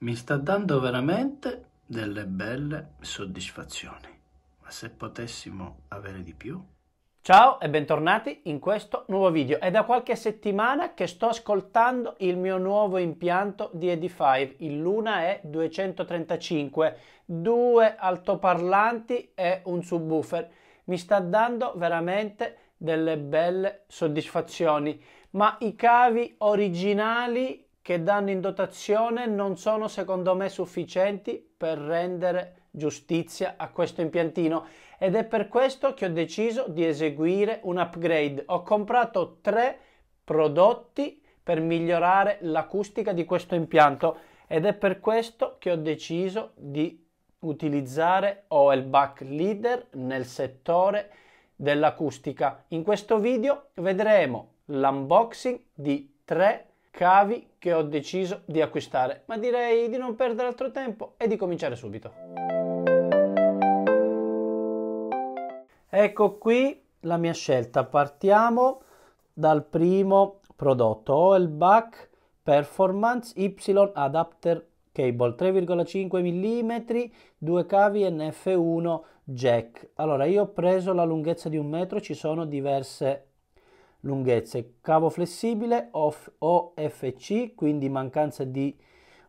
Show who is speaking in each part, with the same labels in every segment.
Speaker 1: mi sta dando veramente delle belle soddisfazioni. Ma se potessimo avere di più? Ciao e bentornati in questo nuovo video. È da qualche settimana che sto ascoltando il mio nuovo impianto di Edify, il Luna E235, due altoparlanti e un subwoofer. Mi sta dando veramente delle belle soddisfazioni, ma i cavi originali che danno in dotazione non sono secondo me sufficienti per rendere giustizia a questo impiantino ed è per questo che ho deciso di eseguire un upgrade. Ho comprato tre prodotti per migliorare l'acustica di questo impianto ed è per questo che ho deciso di utilizzare OLBAC Leader nel settore dell'acustica. In questo video vedremo l'unboxing di tre cavi che ho deciso di acquistare, ma direi di non perdere altro tempo e di cominciare subito. Ecco qui la mia scelta, partiamo dal primo prodotto, Oilback Performance Y Adapter Cable 3,5 mm, due cavi NF1 jack. Allora io ho preso la lunghezza di un metro, ci sono diverse lunghezze, cavo flessibile OFC, quindi mancanza di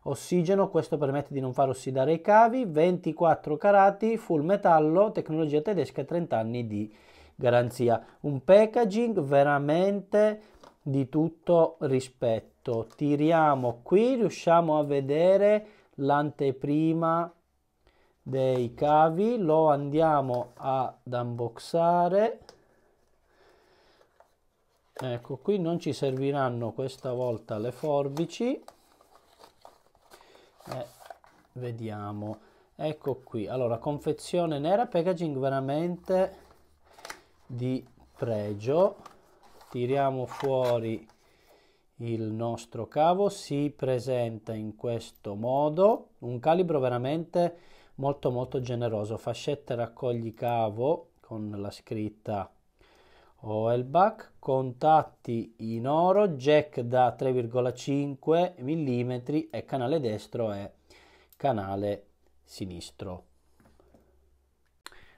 Speaker 1: ossigeno, questo permette di non far ossidare i cavi, 24 carati, full metallo, tecnologia tedesca, 30 anni di garanzia. Un packaging veramente di tutto rispetto. Tiriamo qui, riusciamo a vedere l'anteprima dei cavi, lo andiamo ad unboxare ecco qui non ci serviranno questa volta le forbici eh, vediamo ecco qui allora confezione nera packaging veramente di pregio tiriamo fuori il nostro cavo si presenta in questo modo un calibro veramente molto molto generoso fascette raccogli cavo con la scritta Oelbach, contatti in oro, jack da 3,5 mm e canale destro e canale sinistro.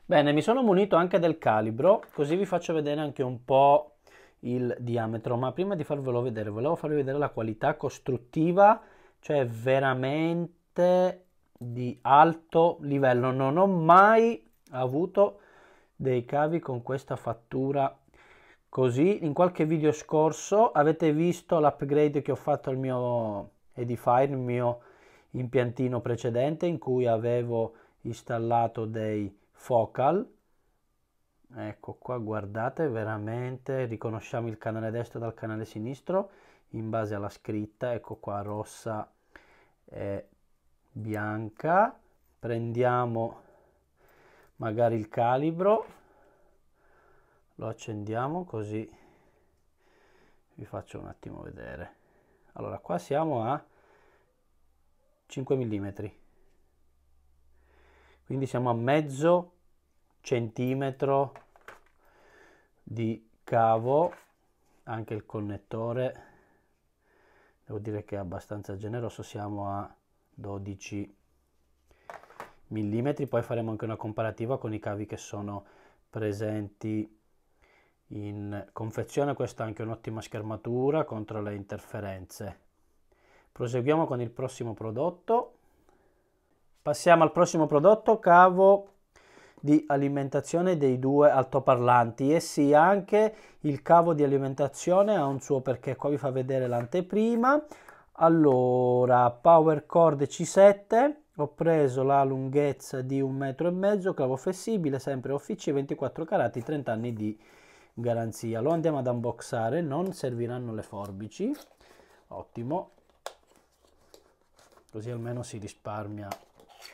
Speaker 1: Bene, mi sono munito anche del calibro, così vi faccio vedere anche un po' il diametro, ma prima di farvelo vedere volevo farvi vedere la qualità costruttiva, cioè veramente di alto livello. Non ho mai avuto dei cavi con questa fattura Così in qualche video scorso avete visto l'upgrade che ho fatto al mio Edifier, il mio impiantino precedente in cui avevo installato dei focal. Ecco qua, guardate, veramente riconosciamo il canale destro dal canale sinistro in base alla scritta, ecco qua rossa e bianca. Prendiamo magari il calibro lo accendiamo così vi faccio un attimo vedere allora qua siamo a 5 mm quindi siamo a mezzo centimetro di cavo anche il connettore devo dire che è abbastanza generoso siamo a 12 mm poi faremo anche una comparativa con i cavi che sono presenti in confezione questa è anche un'ottima schermatura contro le interferenze proseguiamo con il prossimo prodotto passiamo al prossimo prodotto cavo di alimentazione dei due altoparlanti e sì anche il cavo di alimentazione ha un suo perché qua vi fa vedere l'anteprima allora power cord c7 ho preso la lunghezza di un metro e mezzo cavo flessibile sempre ofc 24 carati 30 anni di garanzia. Lo andiamo ad unboxare, non serviranno le forbici, ottimo, così almeno si risparmia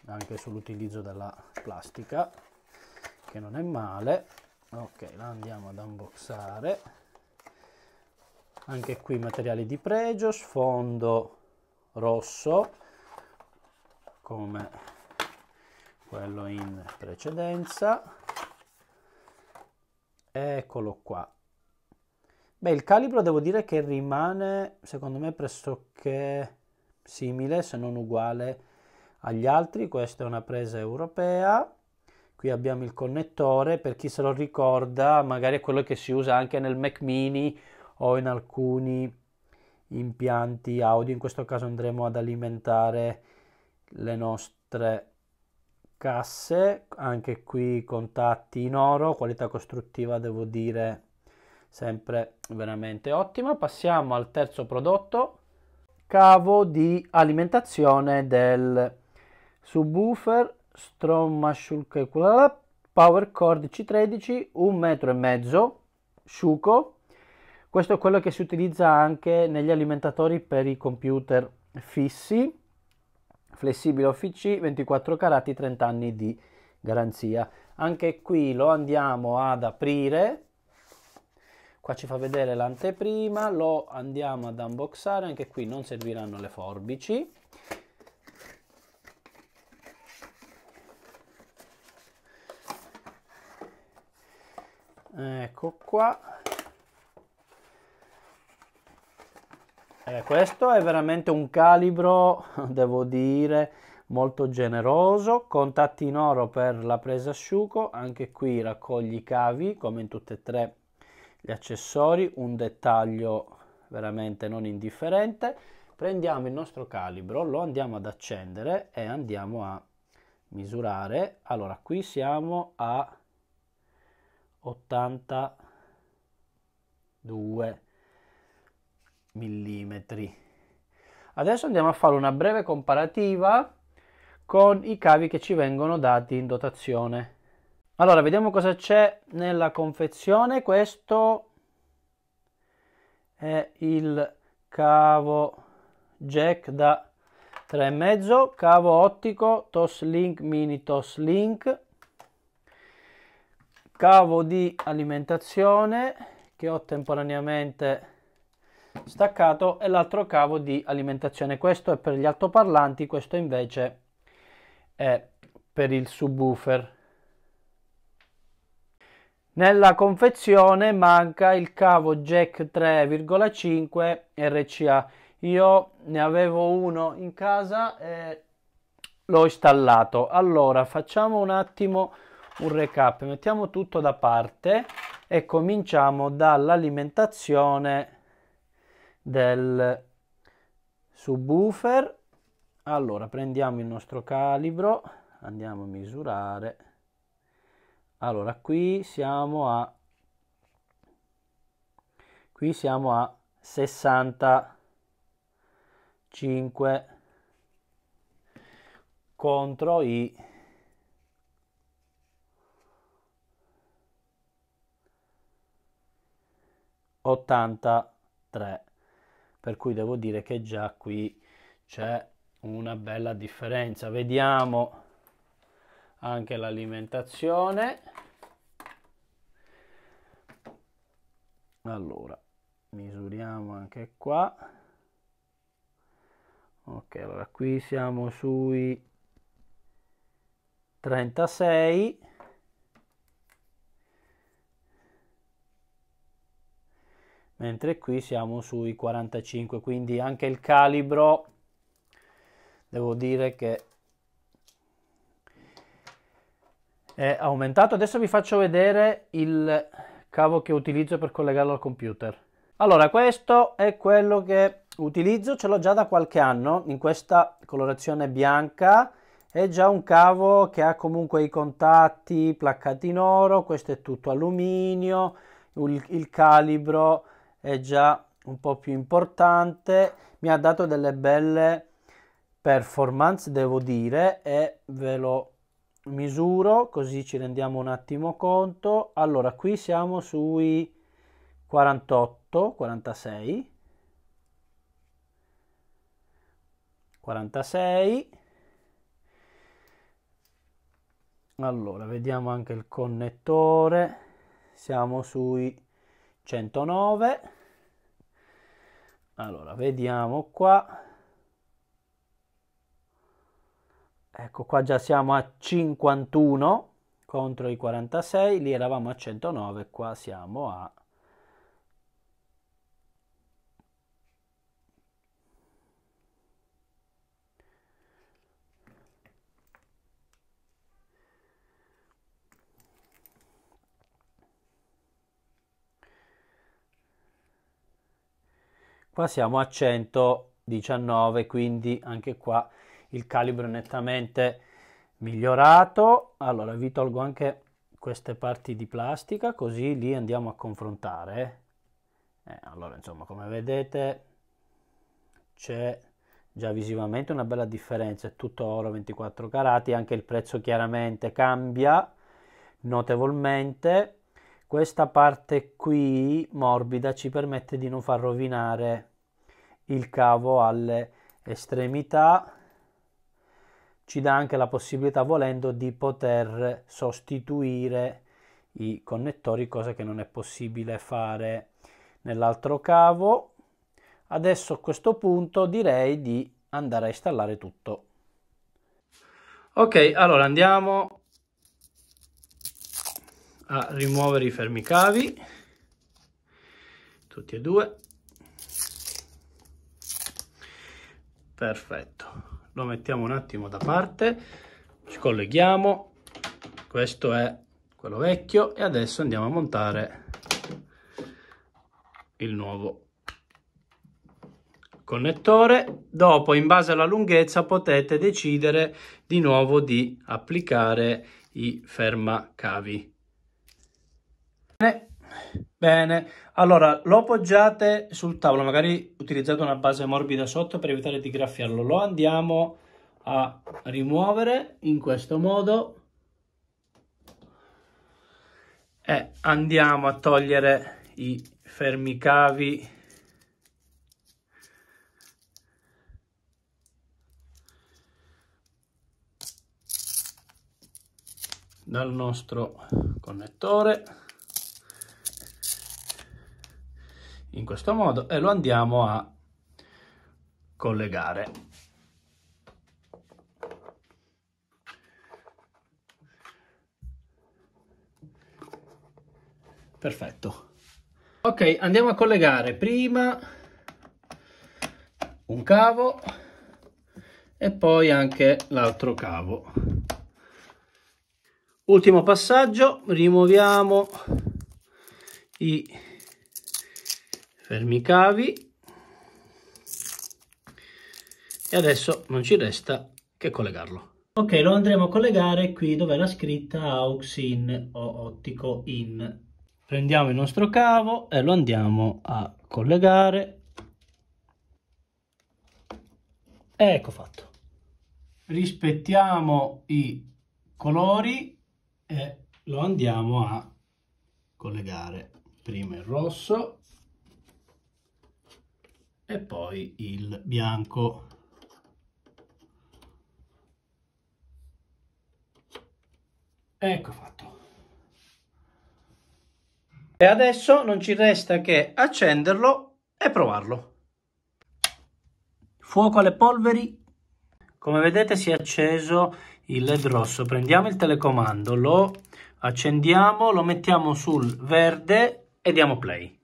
Speaker 1: anche sull'utilizzo della plastica, che non è male. Ok, la andiamo ad unboxare. Anche qui materiali di pregio, sfondo rosso, come quello in precedenza Eccolo qua. Beh, il calibro devo dire che rimane, secondo me, pressoché simile, se non uguale agli altri. Questa è una presa europea. Qui abbiamo il connettore, per chi se lo ricorda, magari è quello che si usa anche nel Mac mini o in alcuni impianti audio. In questo caso andremo ad alimentare le nostre casse, anche qui contatti in oro, qualità costruttiva devo dire sempre veramente ottima. Passiamo al terzo prodotto, cavo di alimentazione del subwoofer Strom Mashulk Power Cord C13, un metro e mezzo, sciuco. Questo è quello che si utilizza anche negli alimentatori per i computer fissi flessibile OFC 24 carati 30 anni di garanzia anche qui lo andiamo ad aprire qua ci fa vedere l'anteprima lo andiamo ad unboxare anche qui non serviranno le forbici ecco qua Eh, questo è veramente un calibro, devo dire, molto generoso. Contatti in oro per la presa asciugo, anche qui raccogli cavi come in tutte e tre gli accessori, un dettaglio veramente non indifferente. Prendiamo il nostro calibro, lo andiamo ad accendere e andiamo a misurare. Allora, qui siamo a 82 millimetri. Adesso andiamo a fare una breve comparativa con i cavi che ci vengono dati in dotazione. Allora, vediamo cosa c'è nella confezione. Questo è il cavo jack da 3,5, cavo ottico Link Mini Link, cavo di alimentazione che ho temporaneamente staccato e l'altro cavo di alimentazione. Questo è per gli altoparlanti, questo invece è per il subwoofer. Nella confezione manca il cavo jack 3,5 RCA. Io ne avevo uno in casa e l'ho installato. Allora, facciamo un attimo un recap. Mettiamo tutto da parte e cominciamo dall'alimentazione del subwoofer allora prendiamo il nostro calibro andiamo a misurare allora qui siamo a qui siamo a 65 contro i 83 per cui devo dire che già qui c'è una bella differenza vediamo anche l'alimentazione allora misuriamo anche qua ok allora qui siamo sui 36 mentre qui siamo sui 45 quindi anche il calibro devo dire che è aumentato adesso vi faccio vedere il cavo che utilizzo per collegarlo al computer allora questo è quello che utilizzo ce l'ho già da qualche anno in questa colorazione bianca è già un cavo che ha comunque i contatti placcati in oro questo è tutto alluminio il, il calibro è già un po' più importante, mi ha dato delle belle performance devo dire e ve lo misuro così ci rendiamo un attimo conto. Allora qui siamo sui 48, 46, 46. Allora, vediamo anche il connettore. Siamo sui 109 allora vediamo qua ecco qua già siamo a 51 contro i 46 lì eravamo a 109 qua siamo a siamo a 119 quindi anche qua il calibro è nettamente migliorato allora vi tolgo anche queste parti di plastica così li andiamo a confrontare eh, allora insomma come vedete c'è già visivamente una bella differenza è tutto oro 24 carati anche il prezzo chiaramente cambia notevolmente questa parte qui morbida ci permette di non far rovinare il cavo alle estremità ci dà anche la possibilità volendo di poter sostituire i connettori cosa che non è possibile fare nell'altro cavo adesso a questo punto direi di andare a installare tutto ok allora andiamo a rimuovere i fermicavi tutti e due perfetto lo mettiamo un attimo da parte ci colleghiamo questo è quello vecchio e adesso andiamo a montare il nuovo connettore dopo in base alla lunghezza potete decidere di nuovo di applicare i fermacavi Bene, bene. Allora, lo appoggiate sul tavolo, magari utilizzate una base morbida sotto per evitare di graffiarlo. Lo andiamo a rimuovere in questo modo. E andiamo a togliere i fermicavi dal nostro connettore in questo modo e lo andiamo a collegare. Perfetto. Ok, andiamo a collegare prima un cavo e poi anche l'altro cavo. Ultimo passaggio, rimuoviamo i fermi i cavi e adesso non ci resta che collegarlo. Ok, lo andremo a collegare qui dove è la scritta aux in o ottico in. Prendiamo il nostro cavo e lo andiamo a collegare. Ecco fatto. Rispettiamo i colori e lo andiamo a collegare. Prima il rosso e poi il bianco. Ecco fatto. E adesso non ci resta che accenderlo e provarlo. Fuoco alle polveri. Come vedete si è acceso il led rosso. Prendiamo il telecomando, lo accendiamo, lo mettiamo sul verde e diamo play.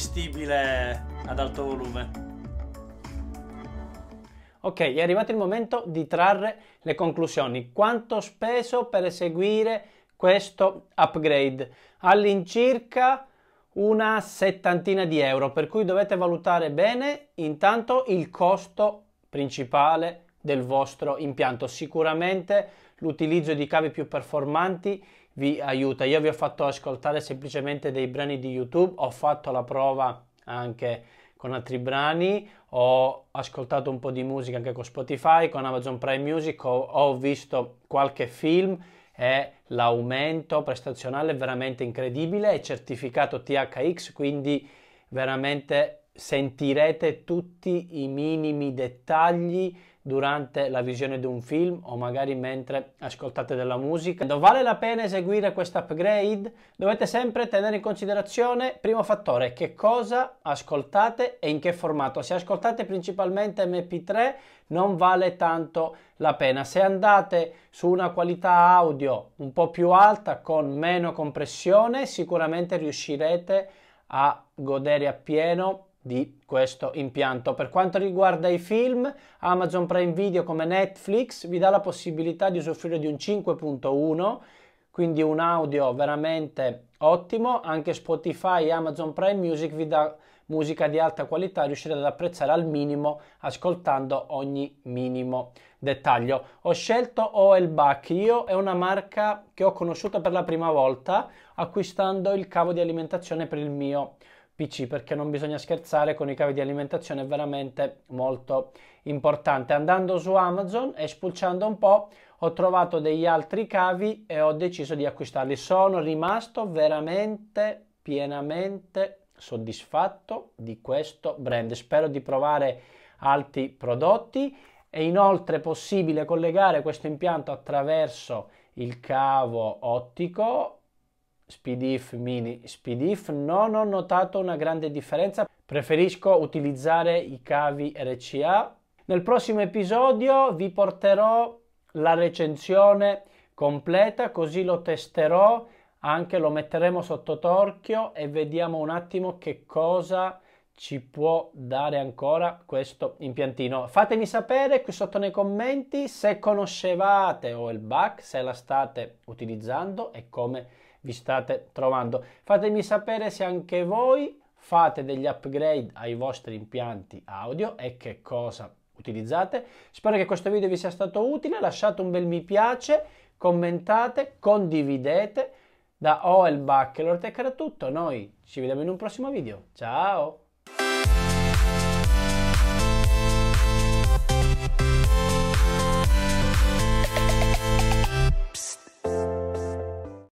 Speaker 1: gestibile ad alto volume. Ok, è arrivato il momento di trarre le conclusioni. Quanto speso per eseguire questo upgrade? All'incirca una settantina di euro, per cui dovete valutare bene intanto il costo principale del vostro impianto. Sicuramente l'utilizzo di cavi più performanti vi aiuta. Io vi ho fatto ascoltare semplicemente dei brani di YouTube, ho fatto la prova anche con altri brani, ho ascoltato un po' di musica anche con Spotify, con Amazon Prime Music, ho, ho visto qualche film e l'aumento prestazionale è veramente incredibile, è certificato THX, quindi veramente sentirete tutti i minimi dettagli durante la visione di un film o magari mentre ascoltate della musica. vale la pena eseguire questo upgrade, dovete sempre tenere in considerazione, primo fattore, che cosa ascoltate e in che formato. Se ascoltate principalmente MP3 non vale tanto la pena. Se andate su una qualità audio un po' più alta con meno compressione, sicuramente riuscirete a godere appieno di questo impianto. Per quanto riguarda i film, Amazon Prime Video come Netflix vi dà la possibilità di usufruire di un 5.1, quindi un audio veramente ottimo, anche Spotify e Amazon Prime Music vi dà musica di alta qualità, riuscirete ad apprezzare al minimo ascoltando ogni minimo dettaglio. Ho scelto OL Buck, io è una marca che ho conosciuto per la prima volta acquistando il cavo di alimentazione per il mio PC perché non bisogna scherzare con i cavi di alimentazione, è veramente molto importante. Andando su Amazon e spulciando un po' ho trovato degli altri cavi e ho deciso di acquistarli. Sono rimasto veramente pienamente soddisfatto di questo brand. Spero di provare altri prodotti. È inoltre possibile collegare questo impianto attraverso il cavo ottico SPDIF mini, SPDIF non ho notato una grande differenza, preferisco utilizzare i cavi RCA. Nel prossimo episodio vi porterò la recensione completa così lo testerò anche lo metteremo sotto torchio e vediamo un attimo che cosa ci può dare ancora questo impiantino fatemi sapere qui sotto nei commenti se conoscevate o il back se la state utilizzando e come vi state trovando. Fatemi sapere se anche voi fate degli upgrade ai vostri impianti audio e che cosa utilizzate. Spero che questo video vi sia stato utile, lasciate un bel mi piace, commentate, condividete. Da Oelbach e Lortec era tutto, noi ci vediamo in un prossimo video. Ciao!